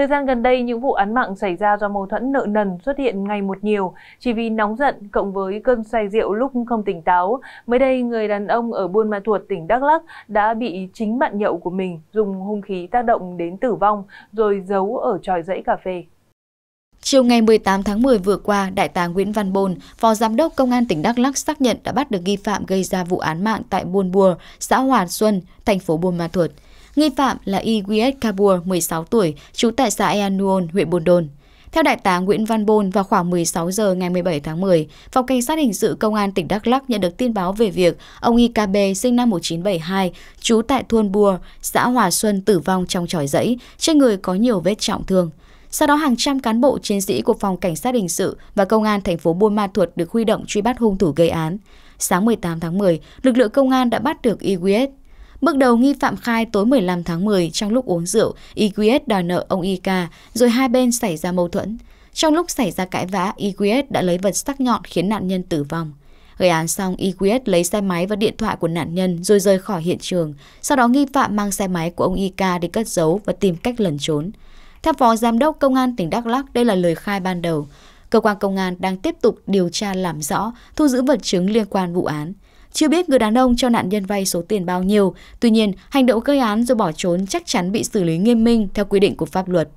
Thời gian gần đây, những vụ án mạng xảy ra do mâu thuẫn nợ nần xuất hiện ngày một nhiều, chỉ vì nóng giận cộng với cơn say rượu lúc không tỉnh táo. Mới đây, người đàn ông ở Buôn Ma Thuột, tỉnh Đắk Lắk đã bị chính bạn nhậu của mình dùng hung khí tác động đến tử vong rồi giấu ở tròi rẫy cà phê. Chiều ngày 18 tháng 10 vừa qua, Đại tá Nguyễn Văn Bồn, Phó Giám đốc Công an tỉnh Đắk Lắk xác nhận đã bắt được nghi phạm gây ra vụ án mạng tại Buôn Bùa, xã Hòa Xuân, thành phố Buôn Ma Thuột. Nghi phạm là Iwis Kabur, 16 tuổi, trú tại xã Eanuon, huyện Buồn Đôn. Theo đại tá Nguyễn Văn Bôn, vào khoảng 16 giờ ngày 17 tháng 10, Phòng Cảnh sát Hình sự Công an tỉnh Đắk Lắc nhận được tin báo về việc ông IKB sinh năm 1972, trú tại thôn Bùa, xã Hòa Xuân tử vong trong tròi dãy, trên người có nhiều vết trọng thương. Sau đó hàng trăm cán bộ chiến sĩ của phòng cảnh sát hình sự và công an thành phố Buôn Ma Thuột được huy động truy bắt hung thủ gây án. Sáng 18 tháng 10, lực lượng công an đã bắt được Iwis Bước đầu nghi phạm khai tối 15 tháng 10 trong lúc uống rượu, IQS e đòi nợ ông IK, rồi hai bên xảy ra mâu thuẫn. Trong lúc xảy ra cãi vã, IQS e đã lấy vật sắc nhọn khiến nạn nhân tử vong. Gây án xong, IQS e lấy xe máy và điện thoại của nạn nhân rồi rời khỏi hiện trường. Sau đó nghi phạm mang xe máy của ông IK đi cất giấu và tìm cách lẩn trốn. Theo Phó Giám đốc Công an tỉnh Đắk Lắk, đây là lời khai ban đầu. Cơ quan công an đang tiếp tục điều tra làm rõ, thu giữ vật chứng liên quan vụ án. Chưa biết người đàn ông cho nạn nhân vay số tiền bao nhiêu, tuy nhiên hành động gây án rồi bỏ trốn chắc chắn bị xử lý nghiêm minh theo quy định của pháp luật.